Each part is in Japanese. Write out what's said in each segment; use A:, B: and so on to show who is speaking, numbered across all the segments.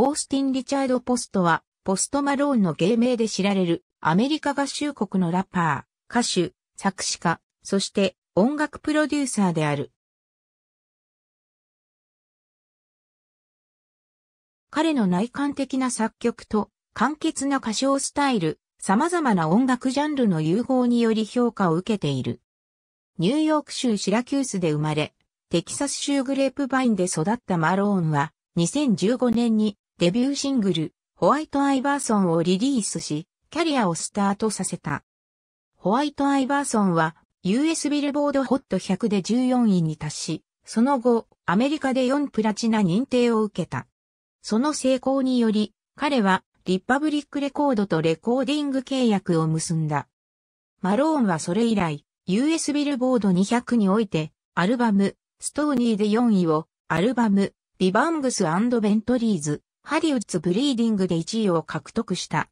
A: オースティン・リチャード・ポストは、ポストマローンの芸名で知られる、アメリカ合衆国のラッパー、歌手、作詞家、そして音楽プロデューサーである。彼の内観的な作曲と、簡潔な歌唱スタイル、様々な音楽ジャンルの融合により評価を受けている。ニューヨーク州シラキュースで生まれ、テキサス州グレープバインで育ったマローンは、2015年にデビューシングル、ホワイト・アイバーソンをリリースし、キャリアをスタートさせた。ホワイト・アイバーソンは、US ビルボードホット100で14位に達し、その後、アメリカで4プラチナ認定を受けた。その成功により、彼は、リパブリックレコードとレコーディング契約を結んだ。マローンはそれ以来、US ビルボード200において、アルバム、ストーニーで4位を、アルバム、ビバングスベントリーズ、ハリウッズブリーディングで1位を獲得した。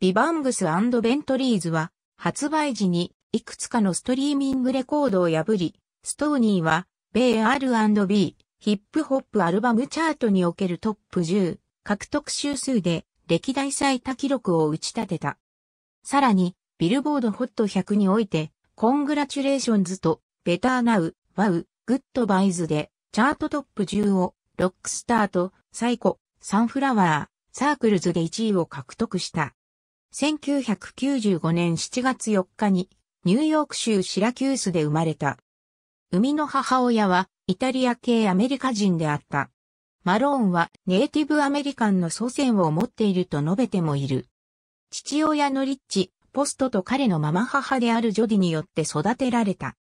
A: ビバングスベントリーズは発売時にいくつかのストリーミングレコードを破り、ストーニーは米 R&B ヒップホップアルバムチャートにおけるトップ10獲得週数で歴代最多記録を打ち立てた。さらにビルボードホット100においてコングラチュレーションズとベターナウ、ワウ、グッドバイズでチャートトップ10をロックスターとサイコ、サンフラワー、サークルズで1位を獲得した。1995年7月4日に、ニューヨーク州シラキュースで生まれた。生みの母親は、イタリア系アメリカ人であった。マローンはネイティブアメリカンの祖先を持っていると述べてもいる。父親のリッチ、ポストと彼のママ母であるジョディによって育てられた。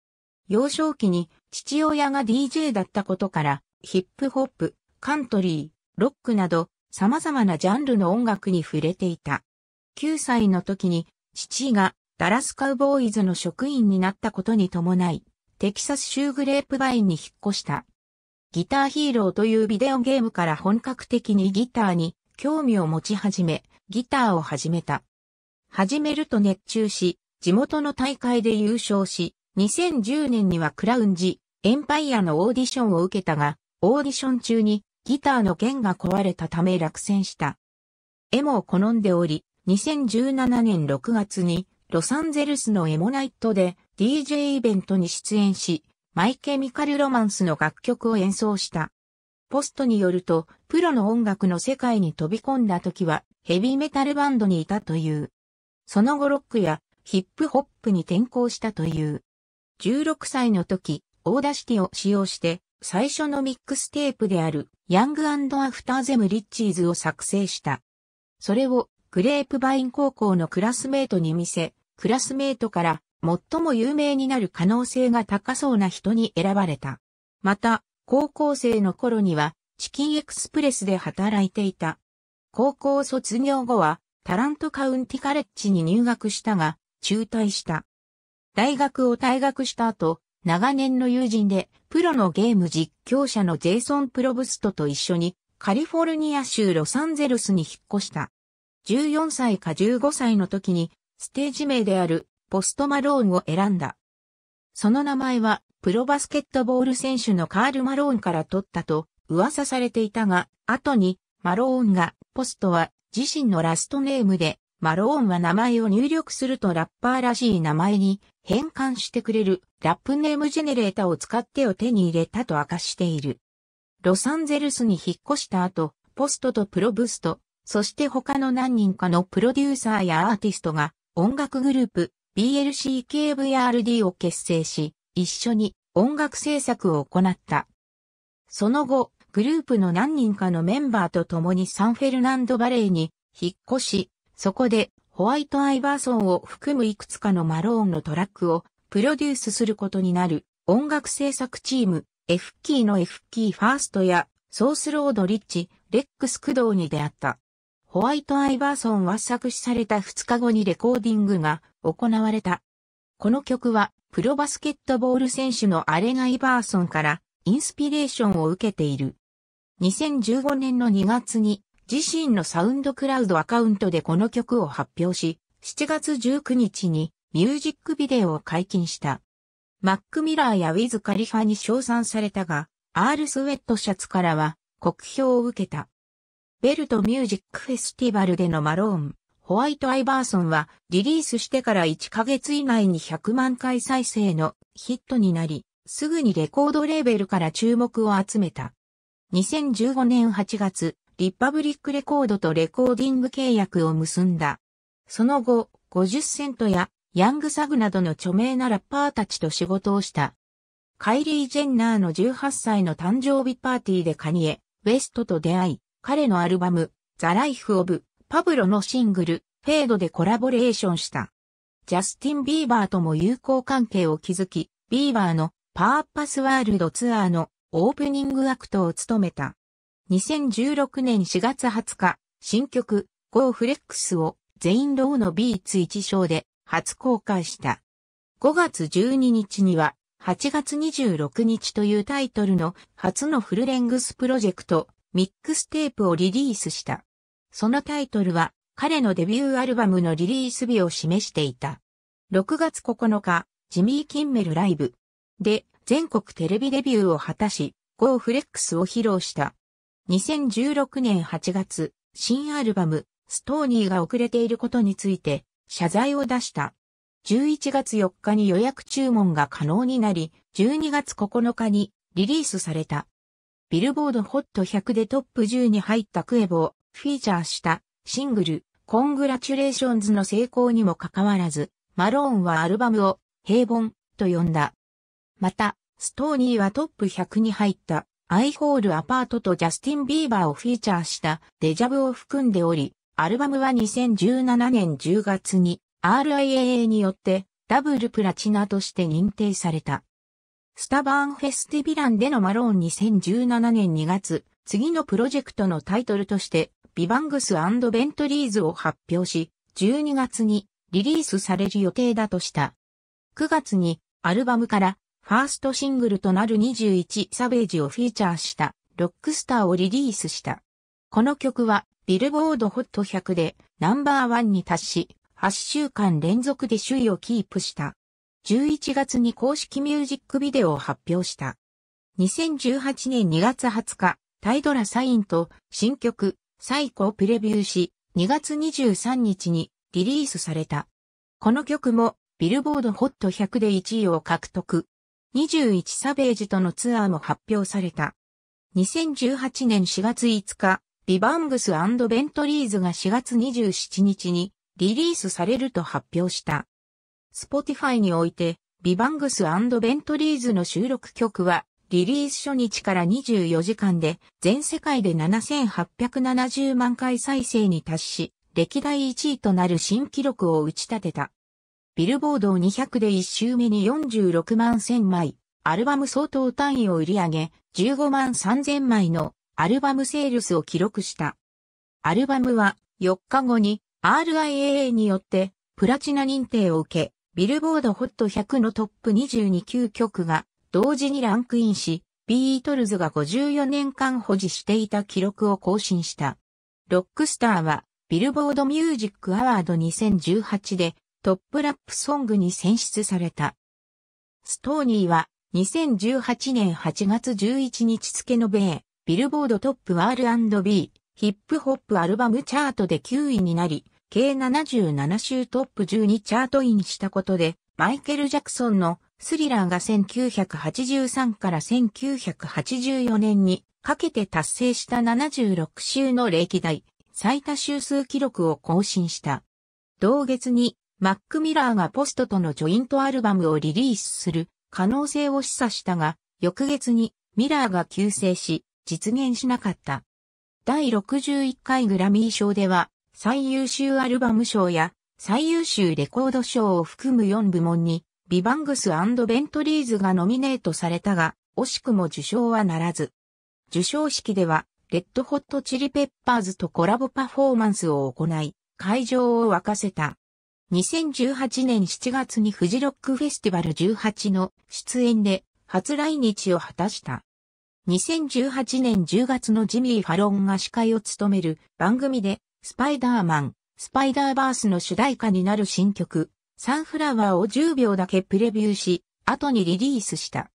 A: 幼少期に父親が DJ だったことから、ヒップホップ、カントリー、ロックなど様々なジャンルの音楽に触れていた。9歳の時に父がダラスカウボーイズの職員になったことに伴い、テキサス州グレープバインに引っ越した。ギターヒーローというビデオゲームから本格的にギターに興味を持ち始め、ギターを始めた。始めると熱中し、地元の大会で優勝し、2010年にはクラウンジ、エンパイアのオーディションを受けたが、オーディション中にギターの弦が壊れたため落選した。エモを好んでおり、2017年6月にロサンゼルスのエモナイトで DJ イベントに出演し、マイケミカルロマンスの楽曲を演奏した。ポストによると、プロの音楽の世界に飛び込んだ時はヘビーメタルバンドにいたという。その後ロックやヒップホップに転向したという。16歳の時、オーダーシティを使用して最初のミックステープであるヤングアフターゼムリッチーズを作成した。それをグレープバイン高校のクラスメートに見せ、クラスメートから最も有名になる可能性が高そうな人に選ばれた。また、高校生の頃にはチキンエクスプレスで働いていた。高校卒業後はタラントカウンティカレッジに入学したが中退した。大学を退学した後、長年の友人で、プロのゲーム実況者のジェイソン・プロブストと一緒に、カリフォルニア州ロサンゼルスに引っ越した。14歳か15歳の時に、ステージ名である、ポストマローンを選んだ。その名前は、プロバスケットボール選手のカール・マローンから取ったと噂されていたが、後にマローンがポストは自身のラストネームでマローンは名前を入力するとラッパーらしい名前に変換してくれるラップネームジェネレータを使ってを手に入れたと明かしている。ロサンゼルスに引っ越した後、ポストとプロブスト、そして他の何人かのプロデューサーやアーティストが音楽グループ BLCKVRD を結成し、一緒に音楽制作を行った。その後、グループの何人かのメンバーと共にサンフェルナンドバレーに引っ越し、そこで、ホワイト・アイバーソンを含むいくつかのマローンのトラックをプロデュースすることになる音楽制作チーム F キーの F キーファーストやソースロードリッチ、レックス駆動に出会った。ホワイト・アイバーソンは作詞された2日後にレコーディングが行われた。この曲はプロバスケットボール選手のアレン・アイバーソンからインスピレーションを受けている。2015年の2月に自身のサウンドクラウドアカウントでこの曲を発表し、7月19日にミュージックビデオを解禁した。マック・ミラーやウィズ・カリファに称賛されたが、アールスウェットシャツからは酷評を受けた。ベルトミュージックフェスティバルでのマローン、ホワイト・アイバーソンはリリースしてから1ヶ月以内に100万回再生のヒットになり、すぐにレコードレーベルから注目を集めた。2015年8月、リッパブリックレコードとレコーディング契約を結んだ。その後、50セントやヤングサグなどの著名なラッパーたちと仕事をした。カイリー・ジェンナーの18歳の誕生日パーティーでカニエ、ウェストと出会い、彼のアルバム、ザ・ライフ・オブ・パブロのシングル、フェードでコラボレーションした。ジャスティン・ビーバーとも友好関係を築き、ビーバーのパーパスワールドツアーのオープニングアクトを務めた。2016年4月20日、新曲、Go Flex を全員ローのビーツ1章で初公開した。5月12日には、8月26日というタイトルの初のフルレングスプロジェクト、ミックステープをリリースした。そのタイトルは、彼のデビューアルバムのリリース日を示していた。6月9日、ジミー・キンメルライブで全国テレビデビューを果たし、Go Flex を披露した。2016年8月、新アルバム、ストーニーが遅れていることについて、謝罪を出した。11月4日に予約注文が可能になり、12月9日にリリースされた。ビルボードホット100でトップ10に入ったクエボをフィーチャーしたシングル、コングラチュレーションズの成功にもかかわらず、マローンはアルバムを平凡と呼んだ。また、ストーニーはトップ100に入ったアイホールアパートとジャスティン・ビーバーをフィーチャーしたデジャブを含んでおり、アルバムは2017年10月に RIAA によってダブルプラチナとして認定された。スタバーンフェスティビランでのマローン2017年2月、次のプロジェクトのタイトルとして、ビバングスベントリーズを発表し、12月にリリースされる予定だとした。9月にアルバムからファーストシングルとなる21サベージをフィーチャーしたロックスターをリリースした。この曲はビルボードホット100でナンバーワンに達し、8週間連続で首位をキープした。11月に公式ミュージックビデオを発表した。2018年2月20日、タイドラサインと新曲サイコをプレビューし、2月23日にリリースされた。この曲もビルボードホット100で1位を獲得。21サベージとのツアーも発表された。2018年4月5日、ビバングスベントリーズが4月27日にリリースされると発表した。スポティファイにおいて、ビバングスベントリーズの収録曲は、リリース初日から24時間で、全世界で7870万回再生に達し、歴代1位となる新記録を打ち立てた。ビルボード200で1周目に46万1000枚、アルバム相当単位を売り上げ、15万3000枚のアルバムセールスを記録した。アルバムは4日後に RIAA によってプラチナ認定を受け、ビルボードホット1 0 0のトップ229曲が同時にランクインし、ビートルズが54年間保持していた記録を更新した。ロックスターはビルボードミュージックアワード2018でトップラップソングに選出された。ストーニーは2018年8月11日付の米、ビルボードトップ R&B、ヒップホップアルバムチャートで9位になり、計77週トップ10にチャートインしたことで、マイケル・ジャクソンのスリラーが1983から1984年にかけて達成した76週の歴代最多週数記録を更新した。同月にマック・ミラーがポストとのジョイントアルバムをリリースする可能性を示唆したが、翌月にミラーが急逝し、実現しなかった。第61回グラミー賞では、最優秀アルバム賞や最優秀レコード賞を含む4部門に、ビバングスベントリーズがノミネートされたが、惜しくも受賞はならず。受賞式では、レッドホットチリペッパーズとコラボパフォーマンスを行い、会場を沸かせた。2018年7月にフジロックフェスティバル18の出演で初来日を果たした。2018年10月のジミー・ファロンが司会を務める番組でスパイダーマン、スパイダーバースの主題歌になる新曲サンフラワーを10秒だけプレビューし、後にリリースした。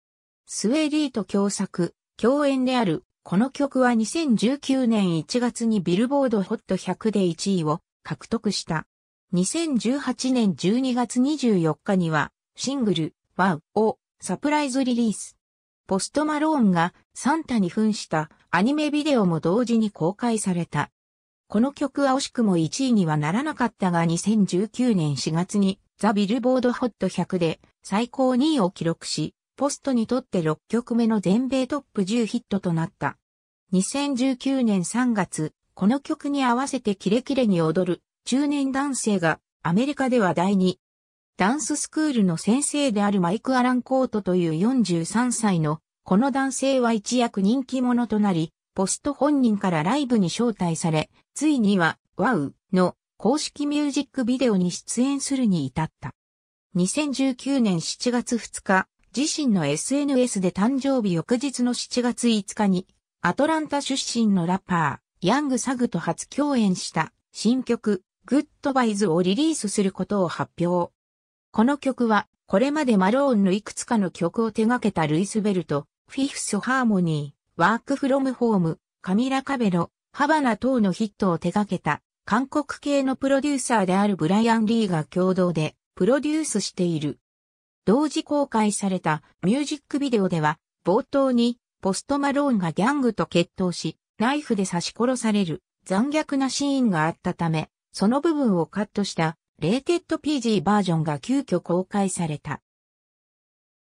A: スウェーリーと共作、共演であるこの曲は2019年1月にビルボードホット100で1位を獲得した。2018年12月24日には、シングル、ワウをサプライズリリース。ポストマローンがサンタに扮したアニメビデオも同時に公開された。この曲は惜しくも1位にはならなかったが2019年4月にザ・ビルボードホット100で最高2位を記録し、ポストにとって6曲目の全米トップ10ヒットとなった。2019年3月、この曲に合わせてキレキレに踊る中年男性がアメリカでは第二ダンススクールの先生であるマイク・アランコートという43歳のこの男性は一躍人気者となり、ポスト本人からライブに招待され、ついには、ワウの公式ミュージックビデオに出演するに至った。2019年7月2日、自身の SNS で誕生日翌日の7月5日に、アトランタ出身のラッパー、ヤング・サグと初共演した新曲、Good イズ e s をリリースすることを発表。この曲は、これまでマローンのいくつかの曲を手掛けたルイス・ベルト、フィフス・ハーモニー、ワーク・フロム・ホーム、カミラ・カベロ、ハバナ等のヒットを手掛けた、韓国系のプロデューサーであるブライアン・リーが共同で、プロデュースしている。同時公開されたミュージックビデオでは、冒頭に、ポストマローンがギャングと決闘し、ナイフで刺し殺される残虐なシーンがあったため、その部分をカットしたレーテッド PG バージョンが急遽公開された。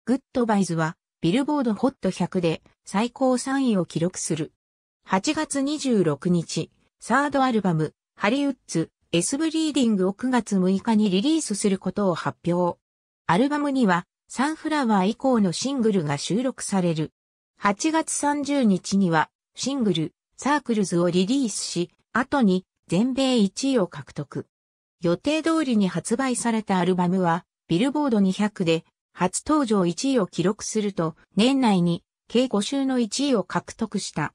A: グッドバイズはビルボードホット100で最高3位を記録する。8月26日、サードアルバム、ハリウッズ、エスブリーディングを9月6日にリリースすることを発表。アルバムには、サンフラワー以降のシングルが収録される。8月30日には、シングル、サークルズをリリースし、後に、全米1位を獲得。予定通りに発売されたアルバムは、ビルボード200で初登場1位を記録すると、年内に計5週の1位を獲得した。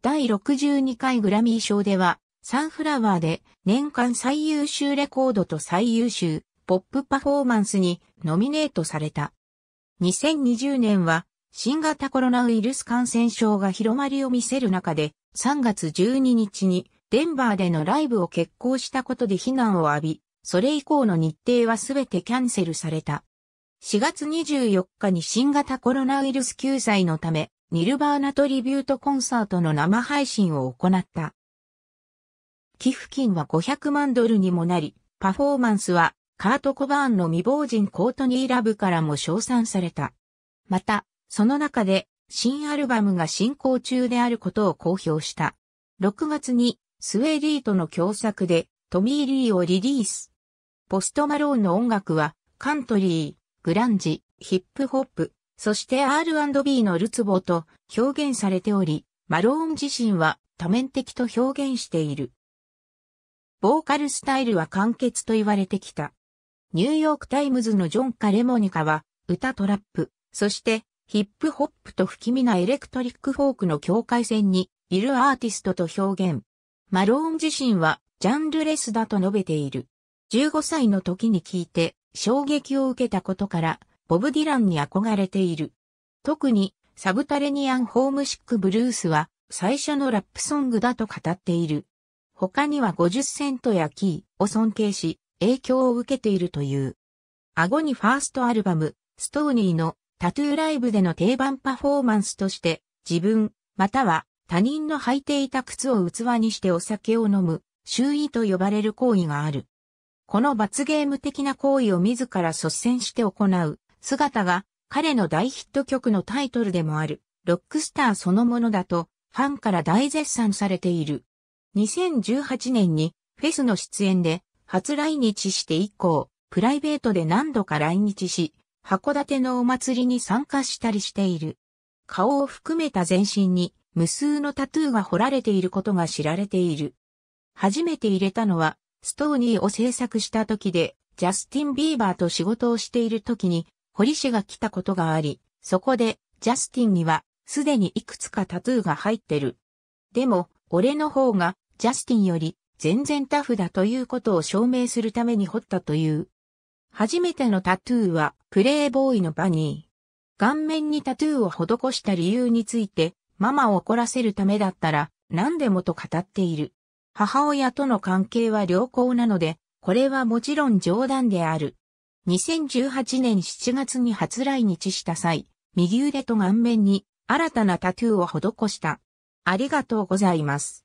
A: 第62回グラミー賞では、サンフラワーで年間最優秀レコードと最優秀ポップパフォーマンスにノミネートされた。2020年は新型コロナウイルス感染症が広まりを見せる中で3月12日にデンバーでのライブを決行したことで非難を浴び、それ以降の日程はすべてキャンセルされた。4月24日に新型コロナウイルス救済のため、ニルバーナトリビュートコンサートの生配信を行った。寄付金は500万ドルにもなり、パフォーマンスはカート・コバーンの未亡人コートニー・ラブからも称賛された。また、その中で新アルバムが進行中であることを公表した。6月にスウェイリーとの共作でトミー・リーをリリース。ポストマローンの音楽はカントリー、グランジ、ヒップホップ、そして R&B のルツボと表現されており、マローン自身は多面的と表現している。ボーカルスタイルは簡潔と言われてきた。ニューヨークタイムズのジョン・カレモニカは歌トラップ、そしてヒップホップと不気味なエレクトリックフォークの境界線にいるアーティストと表現。マローン自身はジャンルレスだと述べている。15歳の時に聞いて衝撃を受けたことからボブ・ディランに憧れている。特にサブタレニアン・ホームシック・ブルースは最初のラップソングだと語っている。他には50セントやキーを尊敬し影響を受けているという。顎にファーストアルバム、ストーニーのタトゥーライブでの定番パフォーマンスとして自分、または他人の履いていた靴を器にしてお酒を飲む、周囲と呼ばれる行為がある。この罰ゲーム的な行為を自ら率先して行う姿が彼の大ヒット曲のタイトルでもあるロックスターそのものだとファンから大絶賛されている。2018年にフェスの出演で初来日して以降、プライベートで何度か来日し、函館のお祭りに参加したりしている。顔を含めた全身に無数のタトゥーが彫られていることが知られている。初めて入れたのは、ストーニーを制作した時で、ジャスティン・ビーバーと仕事をしている時に、堀氏が来たことがあり、そこで、ジャスティンには、すでにいくつかタトゥーが入ってる。でも、俺の方が、ジャスティンより、全然タフだということを証明するために彫ったという。初めてのタトゥーは、プレイボーイのバニー。顔面にタトゥーを施した理由について、ママを怒らせるためだったら何でもと語っている。母親との関係は良好なので、これはもちろん冗談である。2018年7月に初来日した際、右腕と顔面に新たなタトゥーを施した。ありがとうございます。